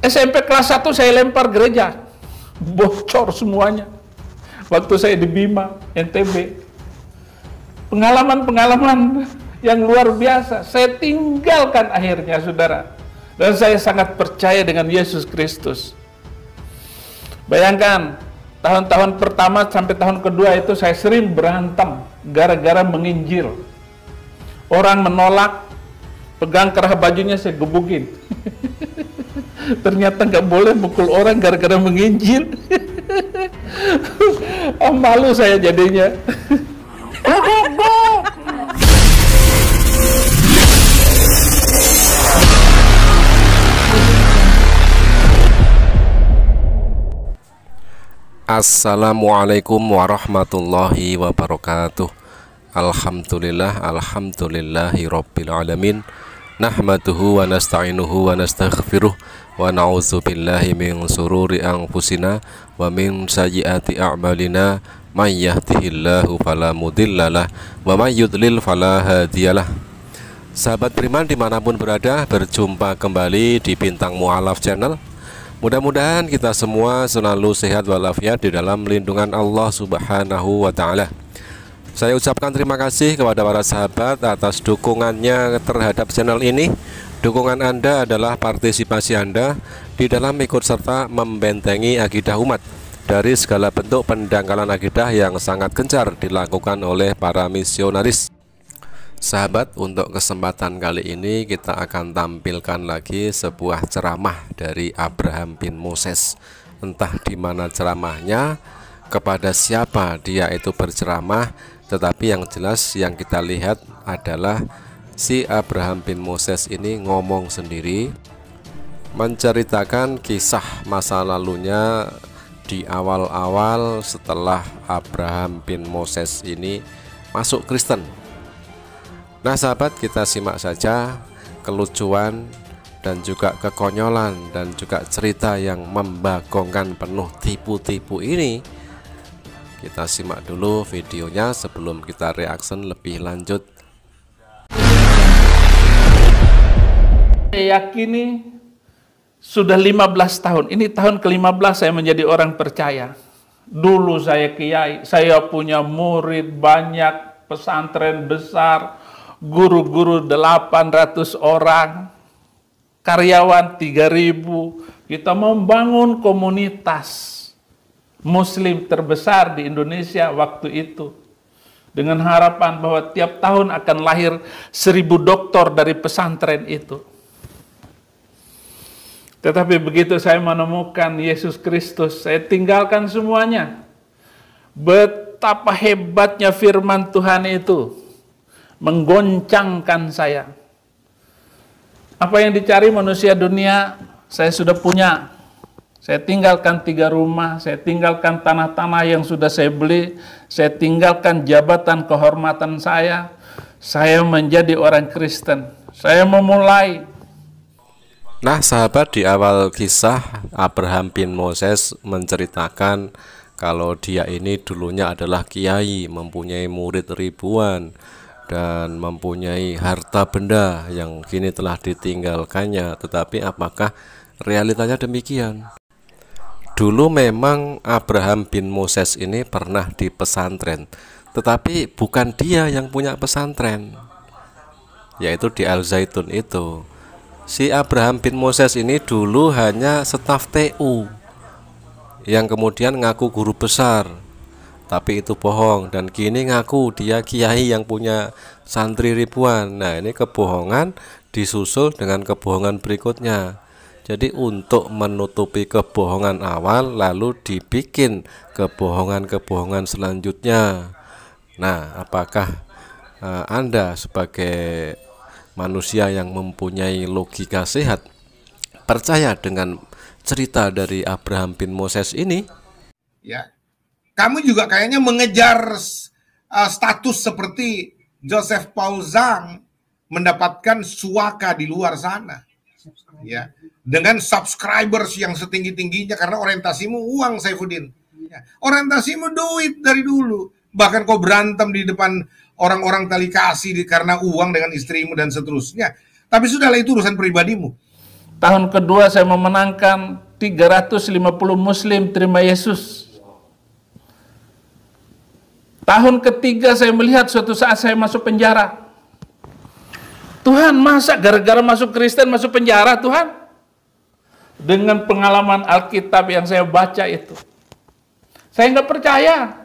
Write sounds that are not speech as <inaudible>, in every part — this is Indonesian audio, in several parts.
SMP kelas 1 saya lempar gereja. Bocor semuanya. Waktu saya di Bima, NTB. Pengalaman-pengalaman yang luar biasa. Saya tinggalkan akhirnya, saudara. Dan saya sangat percaya dengan Yesus Kristus. Bayangkan, tahun-tahun pertama sampai tahun kedua itu saya sering berantem gara-gara menginjil. Orang menolak, pegang kerah bajunya saya gebukin. <laughs> ternyata nggak boleh mukul orang gara-gara menginjil oh, ah, malu saya jadinya Assalamualaikum warahmatullahi wabarakatuh Alhamdulillah Alhamdulillahi Rabbil Alamin Nahmatuhu wa nasta'inuhu wa nastaghfiruh wa na'udzu billahi min sururi anfusina wa min sayyiati a'malina may yahdihillahu fala mudhillalah wa may yudlil fala hadiyalah Sahabat Beriman dimanapun berada berjumpa kembali di Bintang Mu'alaf Channel Mudah-mudahan kita semua selalu sehat walafiat di dalam lindungan Allah Subhanahu wa taala. Saya ucapkan terima kasih kepada para sahabat atas dukungannya terhadap channel ini Dukungan Anda adalah partisipasi Anda di dalam ikut serta membentengi akidah umat dari segala bentuk pendangkalan akidah yang sangat gencar dilakukan oleh para misionaris. Sahabat, untuk kesempatan kali ini kita akan tampilkan lagi sebuah ceramah dari Abraham bin Moses. Entah di mana ceramahnya, kepada siapa dia itu berceramah, tetapi yang jelas yang kita lihat adalah si Abraham bin Moses ini ngomong sendiri menceritakan kisah masa lalunya di awal-awal setelah Abraham bin Moses ini masuk Kristen. Nah, sahabat, kita simak saja kelucuan dan juga kekonyolan dan juga cerita yang membagongkan penuh tipu-tipu ini. Kita simak dulu videonya sebelum kita reaction lebih lanjut. Saya yakini sudah 15 tahun. Ini tahun ke-15 saya menjadi orang percaya. Dulu saya kiai, saya punya murid banyak, pesantren besar, guru-guru 800 orang, karyawan 3000. Kita membangun komunitas muslim terbesar di Indonesia waktu itu dengan harapan bahwa tiap tahun akan lahir seribu doktor dari pesantren itu. Tetapi begitu saya menemukan Yesus Kristus, saya tinggalkan semuanya. Betapa hebatnya firman Tuhan itu menggoncangkan saya. Apa yang dicari manusia dunia, saya sudah punya. Saya tinggalkan tiga rumah, saya tinggalkan tanah-tanah yang sudah saya beli, saya tinggalkan jabatan kehormatan saya. Saya menjadi orang Kristen. Saya memulai Nah, sahabat, di awal kisah Abraham bin Moses menceritakan kalau dia ini dulunya adalah kiai, mempunyai murid ribuan dan mempunyai harta benda yang kini telah ditinggalkannya. Tetapi apakah realitanya demikian? Dulu memang Abraham bin Moses ini pernah di pesantren, tetapi bukan dia yang punya pesantren, yaitu di Al Zaitun itu si Abraham bin Moses ini dulu hanya staf TU yang kemudian ngaku guru besar tapi itu bohong dan kini ngaku dia kiai yang punya santri ribuan nah ini kebohongan disusul dengan kebohongan berikutnya jadi untuk menutupi kebohongan awal lalu dibikin kebohongan-kebohongan selanjutnya nah apakah eh, Anda sebagai manusia yang mempunyai logika sehat percaya dengan cerita dari Abraham bin Moses ini? Ya, kamu juga kayaknya mengejar uh, status seperti Joseph Paul Zhang mendapatkan suaka di luar sana. Ya, dengan subscribers yang setinggi-tingginya karena orientasimu uang Saifuddin. Ya. Orientasimu duit dari dulu. Bahkan kau berantem di depan orang-orang tali kasih karena uang dengan istrimu dan seterusnya. Tapi sudahlah itu urusan pribadimu. Tahun kedua saya memenangkan 350 muslim terima Yesus. Tahun ketiga saya melihat suatu saat saya masuk penjara. Tuhan, masa gara-gara masuk Kristen masuk penjara, Tuhan? Dengan pengalaman Alkitab yang saya baca itu. Saya nggak percaya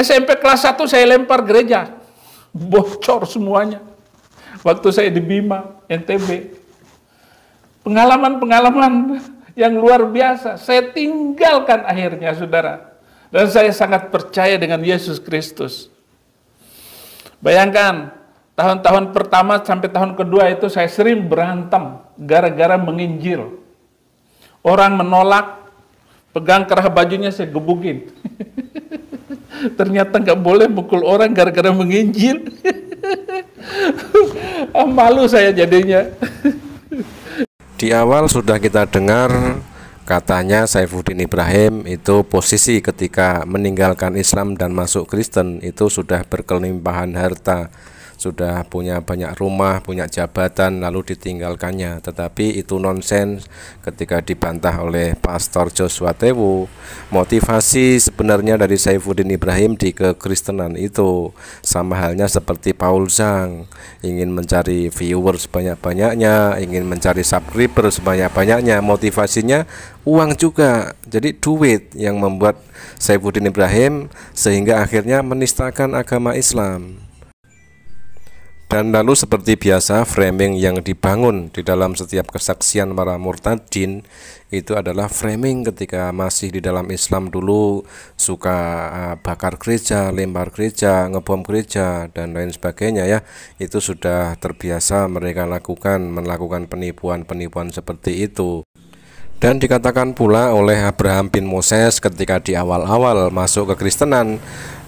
SMP kelas 1 saya lempar gereja. Bocor semuanya. Waktu saya di Bima, NTB. Pengalaman-pengalaman yang luar biasa. Saya tinggalkan akhirnya, saudara. Dan saya sangat percaya dengan Yesus Kristus. Bayangkan, tahun-tahun pertama sampai tahun kedua itu saya sering berantem gara-gara menginjil. Orang menolak, pegang kerah bajunya saya gebukin. <laughs> ternyata nggak boleh mukul orang gara-gara menginjil. <laughs> Ah, malu saya jadinya. Di awal sudah kita dengar katanya Saifuddin Ibrahim itu posisi ketika meninggalkan Islam dan masuk Kristen itu sudah berkelimpahan harta sudah punya banyak rumah, punya jabatan lalu ditinggalkannya. Tetapi itu nonsens ketika dibantah oleh Pastor Joshua Tewu. Motivasi sebenarnya dari Saifuddin Ibrahim di kekristenan itu sama halnya seperti Paul Zhang ingin mencari viewers sebanyak-banyaknya, ingin mencari subscriber sebanyak-banyaknya. Motivasinya uang juga jadi duit yang membuat Saifuddin Ibrahim sehingga akhirnya menistakan agama Islam dan lalu seperti biasa framing yang dibangun di dalam setiap kesaksian para murtadin itu adalah framing ketika masih di dalam Islam dulu suka eh, bakar gereja, lempar gereja, ngebom gereja dan lain sebagainya ya. Itu sudah terbiasa mereka lakukan melakukan penipuan-penipuan seperti itu. Dan dikatakan pula oleh Abraham bin Moses ketika di awal-awal masuk ke Kristenan,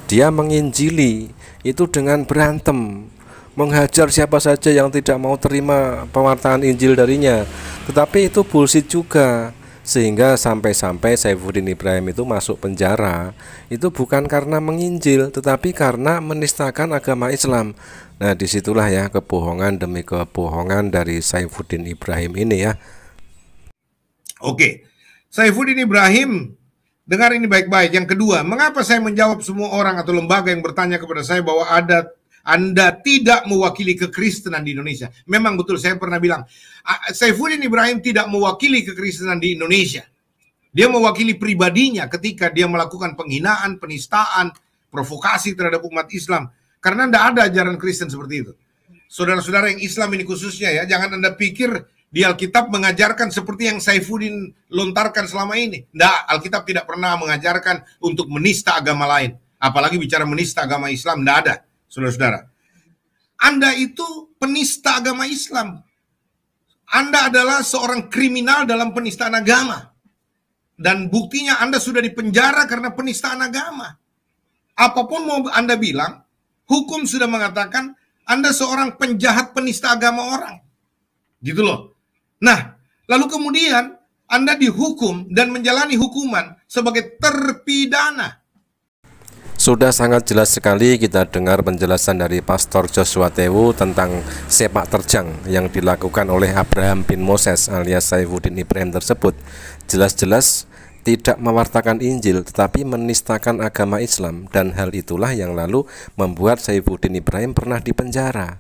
dia menginjili itu dengan berantem menghajar siapa saja yang tidak mau terima pewartaan Injil darinya. Tetapi itu bullshit juga. Sehingga sampai-sampai Saifuddin Ibrahim itu masuk penjara itu bukan karena menginjil tetapi karena menistakan agama Islam. Nah, disitulah ya kebohongan demi kebohongan dari Saifuddin Ibrahim ini ya. Oke. Saifuddin Ibrahim Dengar ini baik-baik. Yang kedua, mengapa saya menjawab semua orang atau lembaga yang bertanya kepada saya bahwa ada anda tidak mewakili kekristenan di Indonesia. Memang betul saya pernah bilang, Saifuddin Ibrahim tidak mewakili kekristenan di Indonesia. Dia mewakili pribadinya ketika dia melakukan penghinaan, penistaan, provokasi terhadap umat Islam. Karena tidak ada ajaran Kristen seperti itu. Saudara-saudara yang Islam ini khususnya ya, jangan Anda pikir di Alkitab mengajarkan seperti yang Saifuddin lontarkan selama ini. Tidak, Alkitab tidak pernah mengajarkan untuk menista agama lain. Apalagi bicara menista agama Islam, tidak ada saudara-saudara. Anda itu penista agama Islam. Anda adalah seorang kriminal dalam penistaan agama. Dan buktinya Anda sudah dipenjara karena penistaan agama. Apapun mau Anda bilang, hukum sudah mengatakan Anda seorang penjahat penista agama orang. Gitu loh. Nah, lalu kemudian Anda dihukum dan menjalani hukuman sebagai terpidana. Sudah sangat jelas sekali kita dengar penjelasan dari Pastor Joshua Tewu tentang sepak terjang yang dilakukan oleh Abraham bin Moses alias Saifuddin Ibrahim tersebut. Jelas-jelas tidak mewartakan Injil tetapi menistakan agama Islam dan hal itulah yang lalu membuat Saifuddin Ibrahim pernah dipenjara.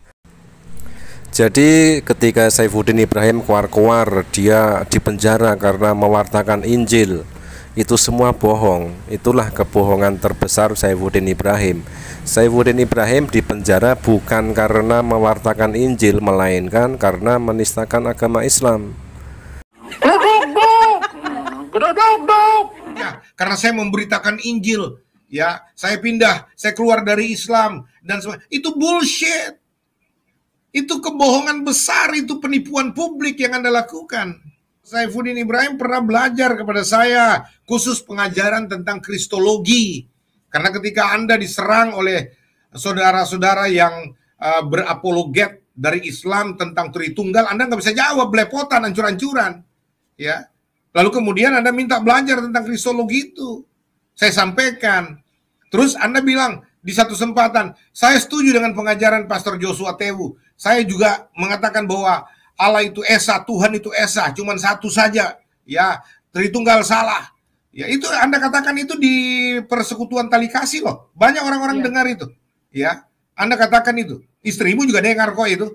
Jadi ketika Saifuddin Ibrahim keluar-keluar dia dipenjara karena mewartakan Injil itu semua bohong. Itulah kebohongan terbesar Saifuddin Ibrahim. Saifuddin Ibrahim dipenjara bukan karena mewartakan Injil, melainkan karena menistakan agama Islam. Ya, karena saya memberitakan Injil, ya, saya pindah, saya keluar dari Islam dan itu bullshit. Itu kebohongan besar, itu penipuan publik yang Anda lakukan. Saifuddin Ibrahim pernah belajar kepada saya khusus pengajaran tentang kristologi. Karena ketika Anda diserang oleh saudara-saudara yang uh, berapologet dari Islam tentang Tritunggal, Anda nggak bisa jawab, belepotan, hancur-hancuran. Ya. Lalu kemudian Anda minta belajar tentang kristologi itu. Saya sampaikan. Terus Anda bilang, di satu kesempatan. Saya setuju dengan pengajaran Pastor Joshua Tewu. Saya juga mengatakan bahwa Allah itu esa, Tuhan itu esa, cuman satu saja, ya Tritunggal salah. Ya itu Anda katakan itu di persekutuan tali kasih loh. Banyak orang-orang ya. dengar itu, ya. Anda katakan itu. Istrimu juga dengar kok itu.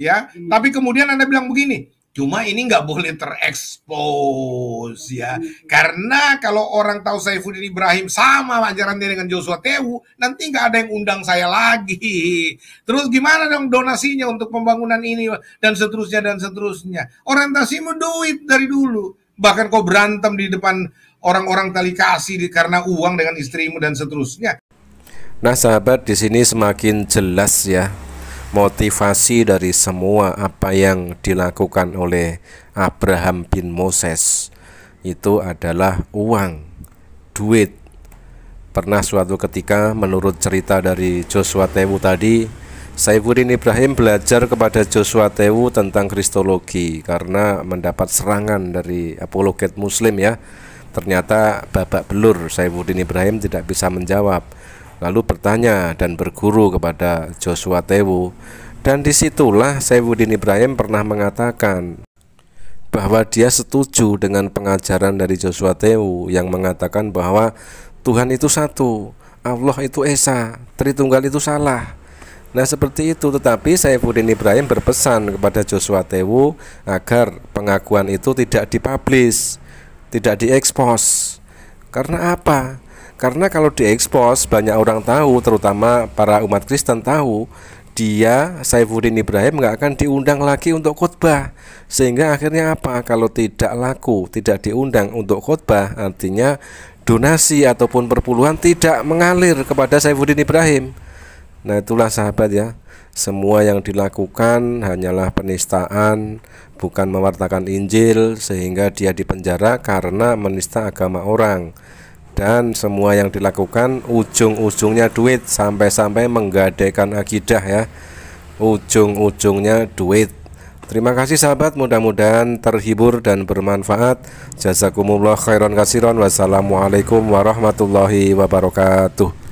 Iya. Ya, tapi kemudian Anda bilang begini, Cuma ini nggak boleh terekspos ya. Karena kalau orang tahu Saifuddin Ibrahim sama ajaran dia dengan Joshua Tewu, nanti nggak ada yang undang saya lagi. Terus gimana dong donasinya untuk pembangunan ini dan seterusnya dan seterusnya. Orientasimu duit dari dulu. Bahkan kau berantem di depan orang-orang tali kasih karena uang dengan istrimu dan seterusnya. Nah, sahabat, di sini semakin jelas ya motivasi dari semua apa yang dilakukan oleh Abraham bin Moses itu adalah uang, duit. Pernah suatu ketika menurut cerita dari Joshua Tewu tadi, Saifuddin Ibrahim belajar kepada Joshua Tewu tentang kristologi karena mendapat serangan dari apologet muslim ya. Ternyata babak belur Saifuddin Ibrahim tidak bisa menjawab lalu bertanya dan berguru kepada Joshua Tewu. Dan disitulah Saifuddin Ibrahim pernah mengatakan bahwa dia setuju dengan pengajaran dari Joshua Tewu yang mengatakan bahwa Tuhan itu satu, Allah itu Esa, Tritunggal itu salah. Nah seperti itu tetapi Saifuddin Ibrahim berpesan kepada Joshua Tewu agar pengakuan itu tidak dipublish, tidak diekspos. Karena apa? Karena kalau diekspos banyak orang tahu, terutama para umat Kristen tahu, dia Saifuddin Ibrahim nggak akan diundang lagi untuk khotbah. Sehingga akhirnya apa? Kalau tidak laku, tidak diundang untuk khotbah, artinya donasi ataupun perpuluhan tidak mengalir kepada Saifuddin Ibrahim. Nah, itulah sahabat ya. Semua yang dilakukan hanyalah penistaan, bukan mewartakan Injil sehingga dia dipenjara karena menista agama orang dan semua yang dilakukan ujung-ujungnya duit sampai-sampai menggadaikan akidah ya ujung-ujungnya duit Terima kasih sahabat, mudah-mudahan terhibur dan bermanfaat. Jazakumullah khairan kasiron. Wassalamualaikum warahmatullahi wabarakatuh.